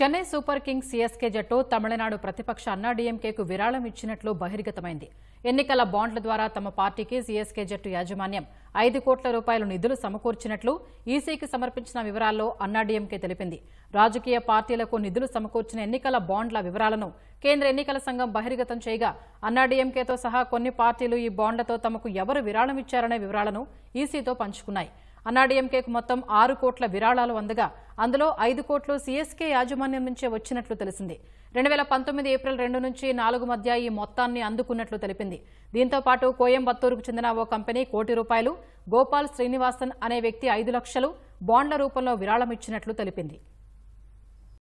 Chennai super Kings CSK జట్టు తమిళనాడు ప్రతిపక్ష అన్నాడీఎంకేకు విరాళం ఇచ్చినట్లు బహిర్గతమైంది ఎన్నికల బాండ్ల ద్వారా తమ పార్టీకి సీఎస్కే జట్టు యాజమాన్యం ఐదు కోట్ల రూపాయల నిధులు సమకూర్చినట్లు ఈసీకి సమర్పించిన వివరాల్లో అన్నాడీఎంకే తెలిపింది రాజకీయ పార్టీలకు నిధులు సమకూర్చిన ఎన్నికల బాండ్ల వివరాలను కేంద్ర ఎన్నికల సంఘం బహిర్గతం చేయగా అన్నాడీఎంకేతో సహా కొన్ని పార్టీలు ఈ బాండ్లతో తమకు ఎవరు విరాళం ఇచ్చారనే వివరాలను ఈసీతో పంచుకున్నాయి అన్నాడీఎంకేకు మొత్తం ఆరు కోట్ల విరాళాలు అందగా అందులో ఐదు కోట్లు సీఎస్కే యాజమాన్యం నుంచే వచ్చినట్లు తెలిసింది రెండు వేల పంతొమ్మిది ఏప్రిల్ రెండు నుంచి నాలుగు మధ్య ఈ మొత్తాన్ని అందుకున్నట్లు తెలిపింది దీంతో పాటు కోయంబత్తూరుకు చెందిన ఓ కంపెనీ కోటి రూపాయలు గోపాల్ శ్రీనివాసన్ అనే వ్యక్తి ఐదు లక్షలు బాండ్ల రూపంలో విరాళం ఇచ్చినట్లు తెలిపింది